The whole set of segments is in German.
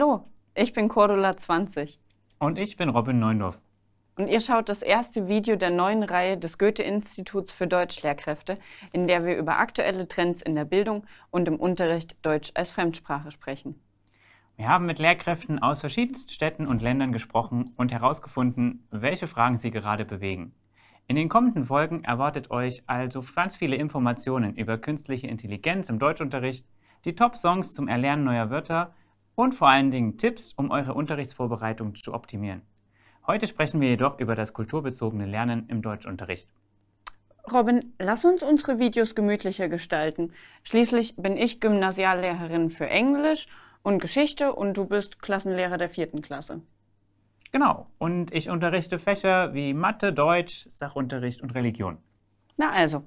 Hallo, ich bin Cordula20. Und ich bin Robin Neundorf. Und ihr schaut das erste Video der neuen Reihe des Goethe-Instituts für Deutschlehrkräfte, in der wir über aktuelle Trends in der Bildung und im Unterricht Deutsch als Fremdsprache sprechen. Wir haben mit Lehrkräften aus verschiedensten Städten und Ländern gesprochen und herausgefunden, welche Fragen sie gerade bewegen. In den kommenden Folgen erwartet euch also ganz viele Informationen über künstliche Intelligenz im Deutschunterricht, die Top-Songs zum Erlernen neuer Wörter und vor allen Dingen Tipps, um eure Unterrichtsvorbereitung zu optimieren. Heute sprechen wir jedoch über das kulturbezogene Lernen im Deutschunterricht. Robin, lass uns unsere Videos gemütlicher gestalten. Schließlich bin ich Gymnasiallehrerin für Englisch und Geschichte und du bist Klassenlehrer der vierten Klasse. Genau, und ich unterrichte Fächer wie Mathe, Deutsch, Sachunterricht und Religion. Na also,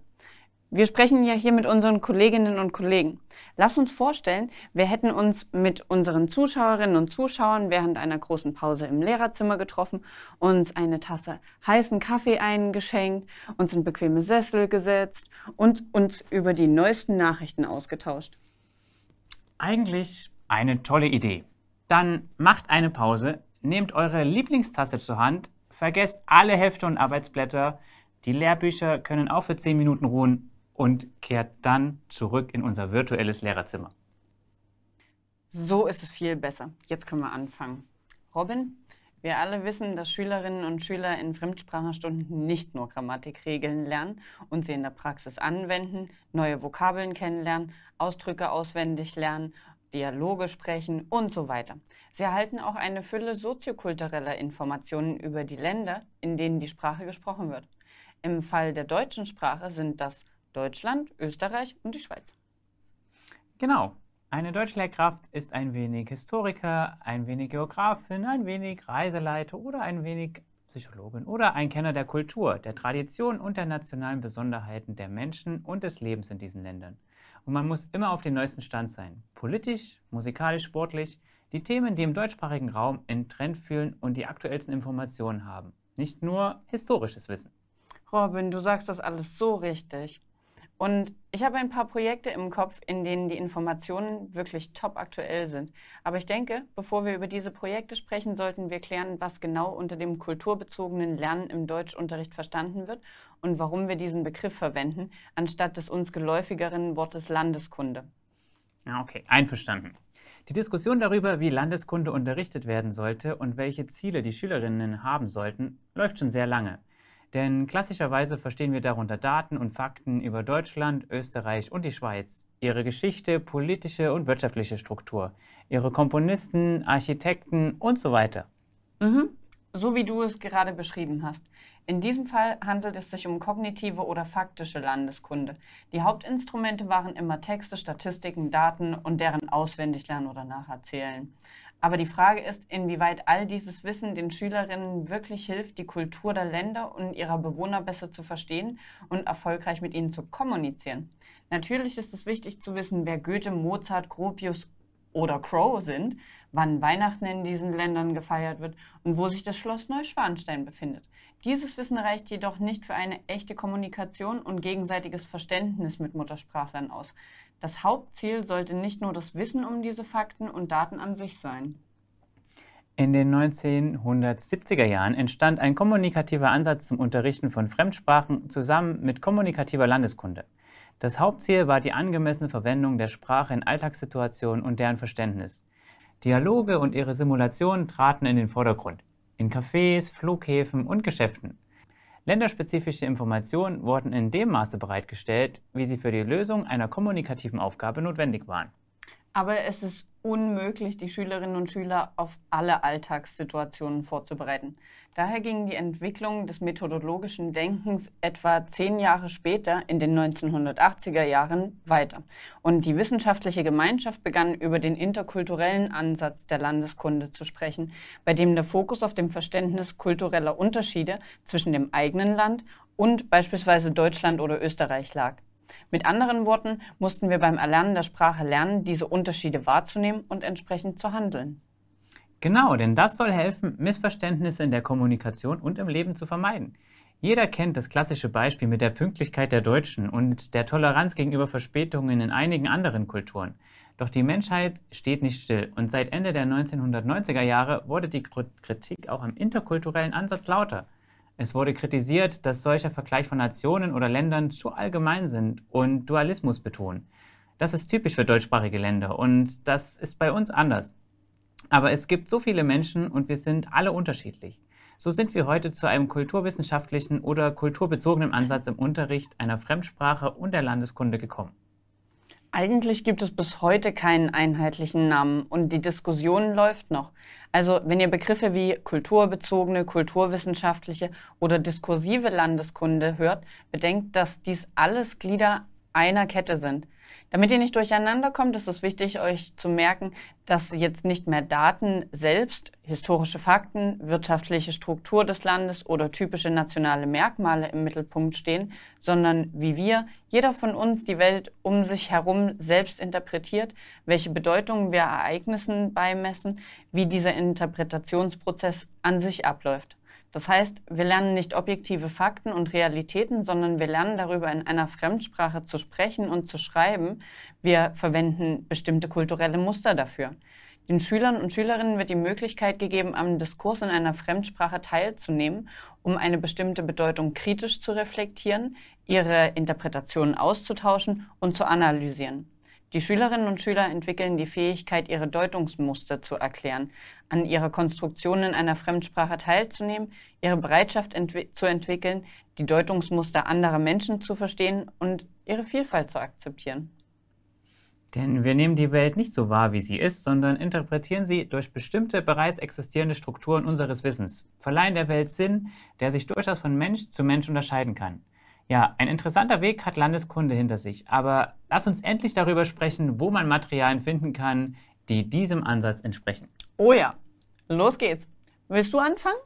wir sprechen ja hier mit unseren Kolleginnen und Kollegen. Lass uns vorstellen, wir hätten uns mit unseren Zuschauerinnen und Zuschauern während einer großen Pause im Lehrerzimmer getroffen, uns eine Tasse heißen Kaffee eingeschenkt, uns in bequeme Sessel gesetzt und uns über die neuesten Nachrichten ausgetauscht. Eigentlich eine tolle Idee. Dann macht eine Pause, nehmt eure Lieblingstasse zur Hand, vergesst alle Hefte und Arbeitsblätter, die Lehrbücher können auch für 10 Minuten ruhen und kehrt dann zurück in unser virtuelles Lehrerzimmer. So ist es viel besser. Jetzt können wir anfangen. Robin, wir alle wissen, dass Schülerinnen und Schüler in Fremdsprachenstunden nicht nur Grammatikregeln lernen und sie in der Praxis anwenden, neue Vokabeln kennenlernen, Ausdrücke auswendig lernen, Dialoge sprechen und so weiter. Sie erhalten auch eine Fülle soziokultureller Informationen über die Länder, in denen die Sprache gesprochen wird. Im Fall der deutschen Sprache sind das Deutschland, Österreich und die Schweiz. Genau. Eine Deutschlehrkraft ist ein wenig Historiker, ein wenig Geografin, ein wenig Reiseleiter oder ein wenig Psychologin oder ein Kenner der Kultur, der Tradition und der nationalen Besonderheiten der Menschen und des Lebens in diesen Ländern. Und man muss immer auf den neuesten Stand sein. Politisch, musikalisch, sportlich, die Themen, die im deutschsprachigen Raum in Trend fühlen und die aktuellsten Informationen haben. Nicht nur historisches Wissen. Robin, du sagst das alles so richtig. Und ich habe ein paar Projekte im Kopf, in denen die Informationen wirklich top aktuell sind. Aber ich denke, bevor wir über diese Projekte sprechen, sollten wir klären, was genau unter dem kulturbezogenen Lernen im Deutschunterricht verstanden wird und warum wir diesen Begriff verwenden, anstatt des uns geläufigeren Wortes Landeskunde. Ah, okay, einverstanden. Die Diskussion darüber, wie Landeskunde unterrichtet werden sollte und welche Ziele die Schülerinnen haben sollten, läuft schon sehr lange. Denn klassischerweise verstehen wir darunter Daten und Fakten über Deutschland, Österreich und die Schweiz, ihre Geschichte, politische und wirtschaftliche Struktur, ihre Komponisten, Architekten und so weiter. Mhm. So wie du es gerade beschrieben hast. In diesem Fall handelt es sich um kognitive oder faktische Landeskunde. Die Hauptinstrumente waren immer Texte, Statistiken, Daten und deren Auswendiglernen oder Nacherzählen. Aber die Frage ist, inwieweit all dieses Wissen den Schülerinnen wirklich hilft, die Kultur der Länder und ihrer Bewohner besser zu verstehen und erfolgreich mit ihnen zu kommunizieren. Natürlich ist es wichtig zu wissen, wer Goethe, Mozart, Gropius oder Crow sind, wann Weihnachten in diesen Ländern gefeiert wird und wo sich das Schloss Neuschwanstein befindet. Dieses Wissen reicht jedoch nicht für eine echte Kommunikation und gegenseitiges Verständnis mit Muttersprachlern aus. Das Hauptziel sollte nicht nur das Wissen um diese Fakten und Daten an sich sein. In den 1970er Jahren entstand ein kommunikativer Ansatz zum Unterrichten von Fremdsprachen zusammen mit kommunikativer Landeskunde. Das Hauptziel war die angemessene Verwendung der Sprache in Alltagssituationen und deren Verständnis. Dialoge und ihre Simulationen traten in den Vordergrund, in Cafés, Flughäfen und Geschäften. Länderspezifische Informationen wurden in dem Maße bereitgestellt, wie sie für die Lösung einer kommunikativen Aufgabe notwendig waren. Aber es ist unmöglich, die Schülerinnen und Schüler auf alle Alltagssituationen vorzubereiten. Daher ging die Entwicklung des methodologischen Denkens etwa zehn Jahre später, in den 1980er Jahren, weiter. Und die wissenschaftliche Gemeinschaft begann über den interkulturellen Ansatz der Landeskunde zu sprechen, bei dem der Fokus auf dem Verständnis kultureller Unterschiede zwischen dem eigenen Land und beispielsweise Deutschland oder Österreich lag. Mit anderen Worten mussten wir beim Erlernen der Sprache lernen, diese Unterschiede wahrzunehmen und entsprechend zu handeln. Genau, denn das soll helfen, Missverständnisse in der Kommunikation und im Leben zu vermeiden. Jeder kennt das klassische Beispiel mit der Pünktlichkeit der Deutschen und der Toleranz gegenüber Verspätungen in einigen anderen Kulturen. Doch die Menschheit steht nicht still und seit Ende der 1990er Jahre wurde die Kritik auch am interkulturellen Ansatz lauter. Es wurde kritisiert, dass solcher Vergleich von Nationen oder Ländern zu allgemein sind und Dualismus betonen. Das ist typisch für deutschsprachige Länder und das ist bei uns anders. Aber es gibt so viele Menschen und wir sind alle unterschiedlich. So sind wir heute zu einem kulturwissenschaftlichen oder kulturbezogenen Ansatz im Unterricht einer Fremdsprache und der Landeskunde gekommen. Eigentlich gibt es bis heute keinen einheitlichen Namen und die Diskussion läuft noch. Also wenn ihr Begriffe wie kulturbezogene, kulturwissenschaftliche oder diskursive Landeskunde hört, bedenkt, dass dies alles Glieder einer Kette sind. Damit ihr nicht durcheinander kommt, ist es wichtig, euch zu merken, dass jetzt nicht mehr Daten selbst, historische Fakten, wirtschaftliche Struktur des Landes oder typische nationale Merkmale im Mittelpunkt stehen, sondern wie wir, jeder von uns die Welt um sich herum selbst interpretiert, welche Bedeutungen wir Ereignissen beimessen, wie dieser Interpretationsprozess an sich abläuft. Das heißt, wir lernen nicht objektive Fakten und Realitäten, sondern wir lernen darüber, in einer Fremdsprache zu sprechen und zu schreiben. Wir verwenden bestimmte kulturelle Muster dafür. Den Schülern und Schülerinnen wird die Möglichkeit gegeben, am Diskurs in einer Fremdsprache teilzunehmen, um eine bestimmte Bedeutung kritisch zu reflektieren, ihre Interpretationen auszutauschen und zu analysieren. Die Schülerinnen und Schüler entwickeln die Fähigkeit, ihre Deutungsmuster zu erklären, an ihrer Konstruktion in einer Fremdsprache teilzunehmen, ihre Bereitschaft entwi zu entwickeln, die Deutungsmuster anderer Menschen zu verstehen und ihre Vielfalt zu akzeptieren. Denn wir nehmen die Welt nicht so wahr, wie sie ist, sondern interpretieren sie durch bestimmte bereits existierende Strukturen unseres Wissens, verleihen der Welt Sinn, der sich durchaus von Mensch zu Mensch unterscheiden kann. Ja, ein interessanter Weg hat Landeskunde hinter sich, aber lass uns endlich darüber sprechen, wo man Materialien finden kann, die diesem Ansatz entsprechen. Oh ja, los geht's. Willst du anfangen?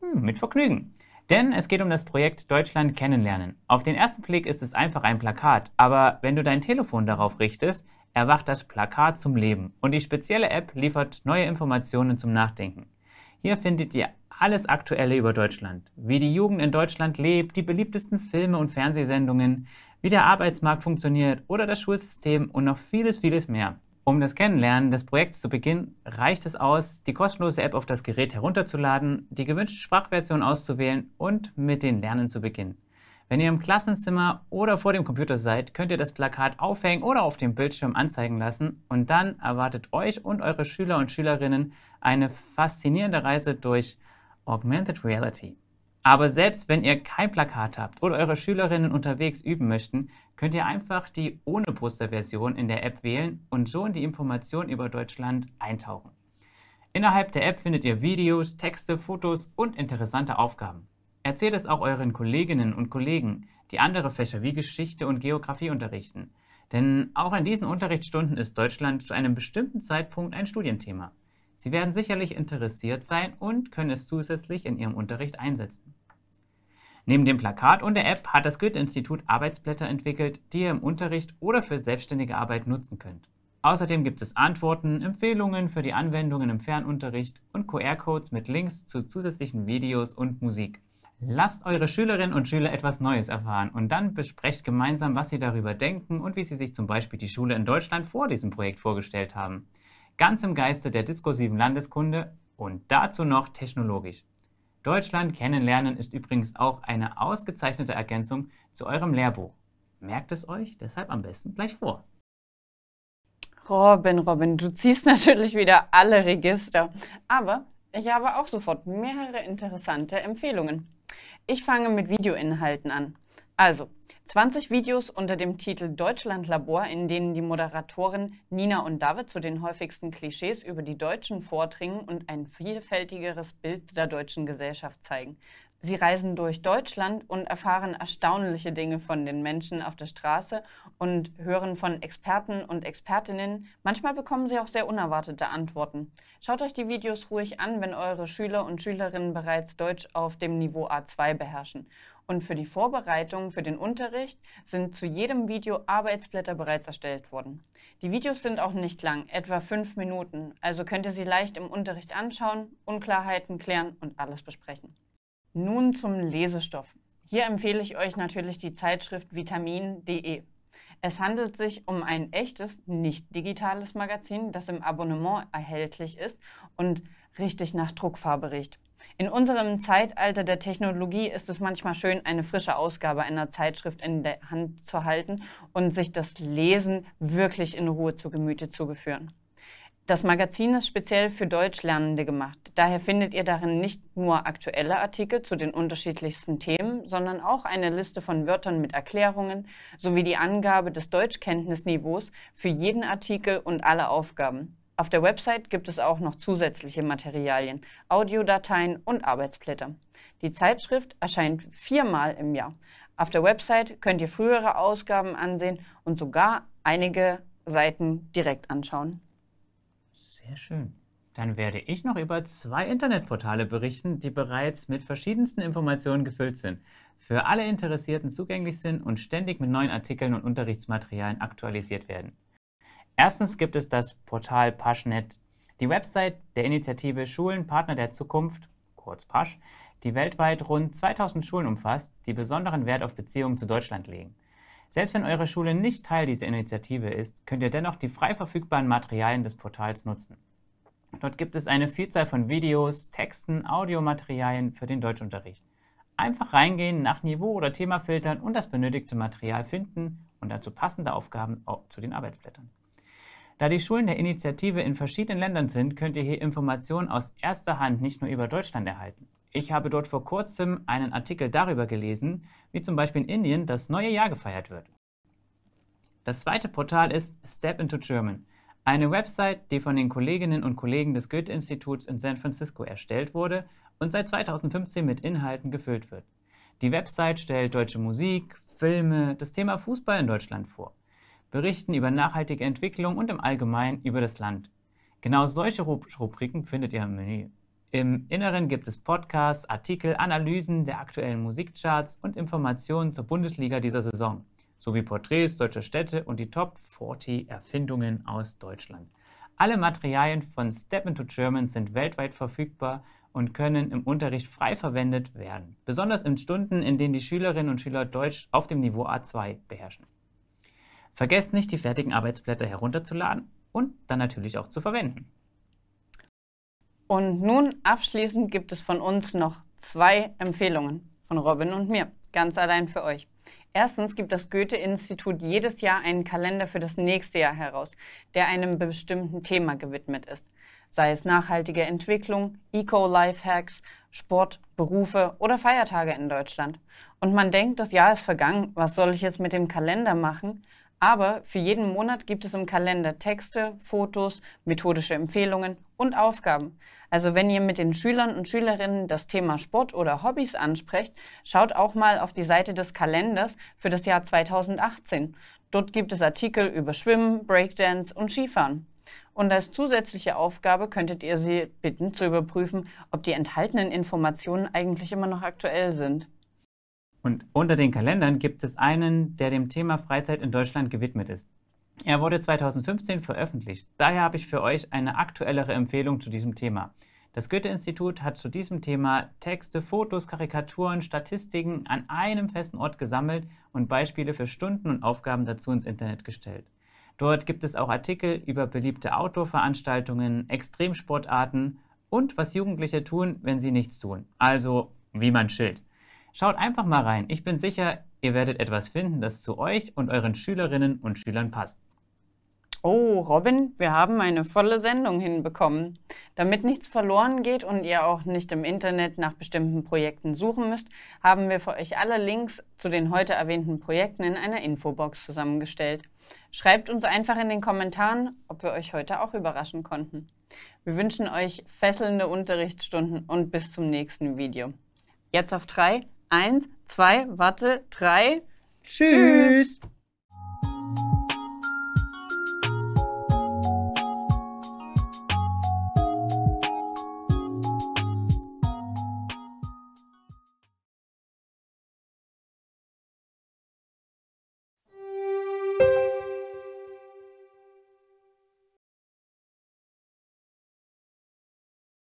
Hm, mit Vergnügen. Denn es geht um das Projekt Deutschland kennenlernen. Auf den ersten Blick ist es einfach ein Plakat, aber wenn du dein Telefon darauf richtest, erwacht das Plakat zum Leben und die spezielle App liefert neue Informationen zum Nachdenken. Hier findet ihr alles Aktuelle über Deutschland, wie die Jugend in Deutschland lebt, die beliebtesten Filme und Fernsehsendungen, wie der Arbeitsmarkt funktioniert oder das Schulsystem und noch vieles, vieles mehr. Um das Kennenlernen des Projekts zu beginnen, reicht es aus, die kostenlose App auf das Gerät herunterzuladen, die gewünschte Sprachversion auszuwählen und mit den Lernen zu beginnen. Wenn ihr im Klassenzimmer oder vor dem Computer seid, könnt ihr das Plakat aufhängen oder auf dem Bildschirm anzeigen lassen und dann erwartet euch und eure Schüler und Schülerinnen eine faszinierende Reise durch Augmented Reality. Aber selbst wenn ihr kein Plakat habt oder eure Schülerinnen unterwegs üben möchten, könnt ihr einfach die ohne Poster-Version in der App wählen und schon die Informationen über Deutschland eintauchen. Innerhalb der App findet ihr Videos, Texte, Fotos und interessante Aufgaben. Erzählt es auch euren Kolleginnen und Kollegen, die andere Fächer wie Geschichte und Geografie unterrichten. Denn auch in diesen Unterrichtsstunden ist Deutschland zu einem bestimmten Zeitpunkt ein Studienthema. Sie werden sicherlich interessiert sein und können es zusätzlich in Ihrem Unterricht einsetzen. Neben dem Plakat und der App hat das Goethe-Institut Arbeitsblätter entwickelt, die ihr im Unterricht oder für selbstständige Arbeit nutzen könnt. Außerdem gibt es Antworten, Empfehlungen für die Anwendungen im Fernunterricht und QR-Codes mit Links zu zusätzlichen Videos und Musik. Lasst eure Schülerinnen und Schüler etwas Neues erfahren und dann besprecht gemeinsam, was sie darüber denken und wie sie sich zum Beispiel die Schule in Deutschland vor diesem Projekt vorgestellt haben ganz im Geiste der diskursiven Landeskunde und dazu noch technologisch. Deutschland kennenlernen ist übrigens auch eine ausgezeichnete Ergänzung zu eurem Lehrbuch. Merkt es euch deshalb am besten gleich vor. Robin, Robin, du ziehst natürlich wieder alle Register. Aber ich habe auch sofort mehrere interessante Empfehlungen. Ich fange mit Videoinhalten an. Also, 20 Videos unter dem Titel Deutschlandlabor, in denen die Moderatoren Nina und David zu den häufigsten Klischees über die Deutschen vordringen und ein vielfältigeres Bild der deutschen Gesellschaft zeigen. Sie reisen durch Deutschland und erfahren erstaunliche Dinge von den Menschen auf der Straße und hören von Experten und Expertinnen. Manchmal bekommen sie auch sehr unerwartete Antworten. Schaut euch die Videos ruhig an, wenn eure Schüler und Schülerinnen bereits Deutsch auf dem Niveau A2 beherrschen und für die Vorbereitung für den Unterricht sind zu jedem Video Arbeitsblätter bereits erstellt worden. Die Videos sind auch nicht lang, etwa fünf Minuten, also könnt ihr sie leicht im Unterricht anschauen, Unklarheiten klären und alles besprechen. Nun zum Lesestoff. Hier empfehle ich euch natürlich die Zeitschrift vitamin.de. Es handelt sich um ein echtes, nicht digitales Magazin, das im Abonnement erhältlich ist und richtig nach Druckfarbe riecht. In unserem Zeitalter der Technologie ist es manchmal schön, eine frische Ausgabe einer Zeitschrift in der Hand zu halten und sich das Lesen wirklich in Ruhe zu Gemüte zu geführen. Das Magazin ist speziell für Deutschlernende gemacht. Daher findet ihr darin nicht nur aktuelle Artikel zu den unterschiedlichsten Themen, sondern auch eine Liste von Wörtern mit Erklärungen sowie die Angabe des Deutschkenntnisniveaus für jeden Artikel und alle Aufgaben. Auf der Website gibt es auch noch zusätzliche Materialien, Audiodateien und Arbeitsblätter. Die Zeitschrift erscheint viermal im Jahr. Auf der Website könnt ihr frühere Ausgaben ansehen und sogar einige Seiten direkt anschauen. Sehr schön. Dann werde ich noch über zwei Internetportale berichten, die bereits mit verschiedensten Informationen gefüllt sind, für alle Interessierten zugänglich sind und ständig mit neuen Artikeln und Unterrichtsmaterialien aktualisiert werden. Erstens gibt es das Portal PaschNet, die Website der Initiative Schulen Partner der Zukunft, kurz PASCH, die weltweit rund 2000 Schulen umfasst, die besonderen Wert auf Beziehungen zu Deutschland legen. Selbst wenn eure Schule nicht Teil dieser Initiative ist, könnt ihr dennoch die frei verfügbaren Materialien des Portals nutzen. Dort gibt es eine Vielzahl von Videos, Texten, Audiomaterialien für den Deutschunterricht. Einfach reingehen, nach Niveau oder Thema filtern und das benötigte Material finden und dazu passende Aufgaben zu den Arbeitsblättern. Da die Schulen der Initiative in verschiedenen Ländern sind, könnt ihr hier Informationen aus erster Hand nicht nur über Deutschland erhalten. Ich habe dort vor kurzem einen Artikel darüber gelesen, wie zum Beispiel in Indien das neue Jahr gefeiert wird. Das zweite Portal ist Step into German, eine Website, die von den Kolleginnen und Kollegen des Goethe-Instituts in San Francisco erstellt wurde und seit 2015 mit Inhalten gefüllt wird. Die Website stellt deutsche Musik, Filme, das Thema Fußball in Deutschland vor berichten über nachhaltige Entwicklung und im Allgemeinen über das Land. Genau solche Rubriken findet ihr im Menü. Im Inneren gibt es Podcasts, Artikel, Analysen der aktuellen Musikcharts und Informationen zur Bundesliga dieser Saison, sowie Porträts deutscher Städte und die Top 40 Erfindungen aus Deutschland. Alle Materialien von Step into German sind weltweit verfügbar und können im Unterricht frei verwendet werden, besonders in Stunden, in denen die Schülerinnen und Schüler Deutsch auf dem Niveau A2 beherrschen. Vergesst nicht, die fertigen Arbeitsblätter herunterzuladen und dann natürlich auch zu verwenden. Und nun abschließend gibt es von uns noch zwei Empfehlungen von Robin und mir, ganz allein für euch. Erstens gibt das Goethe-Institut jedes Jahr einen Kalender für das nächste Jahr heraus, der einem bestimmten Thema gewidmet ist. Sei es nachhaltige Entwicklung, Eco-Life-Hacks, Sport, Berufe oder Feiertage in Deutschland. Und man denkt, das Jahr ist vergangen, was soll ich jetzt mit dem Kalender machen? Aber für jeden Monat gibt es im Kalender Texte, Fotos, methodische Empfehlungen und Aufgaben. Also wenn ihr mit den Schülern und Schülerinnen das Thema Sport oder Hobbys ansprecht, schaut auch mal auf die Seite des Kalenders für das Jahr 2018. Dort gibt es Artikel über Schwimmen, Breakdance und Skifahren. Und als zusätzliche Aufgabe könntet ihr sie bitten zu überprüfen, ob die enthaltenen Informationen eigentlich immer noch aktuell sind. Und unter den Kalendern gibt es einen, der dem Thema Freizeit in Deutschland gewidmet ist. Er wurde 2015 veröffentlicht. Daher habe ich für euch eine aktuellere Empfehlung zu diesem Thema. Das Goethe-Institut hat zu diesem Thema Texte, Fotos, Karikaturen, Statistiken an einem festen Ort gesammelt und Beispiele für Stunden und Aufgaben dazu ins Internet gestellt. Dort gibt es auch Artikel über beliebte Outdoor-Veranstaltungen, Extremsportarten und was Jugendliche tun, wenn sie nichts tun. Also, wie man chillt. Schaut einfach mal rein. Ich bin sicher, ihr werdet etwas finden, das zu euch und euren Schülerinnen und Schülern passt. Oh, Robin, wir haben eine volle Sendung hinbekommen. Damit nichts verloren geht und ihr auch nicht im Internet nach bestimmten Projekten suchen müsst, haben wir für euch alle Links zu den heute erwähnten Projekten in einer Infobox zusammengestellt. Schreibt uns einfach in den Kommentaren, ob wir euch heute auch überraschen konnten. Wir wünschen euch fesselnde Unterrichtsstunden und bis zum nächsten Video. Jetzt auf drei, eins, zwei, warte, drei. Tschüss. Tschüss.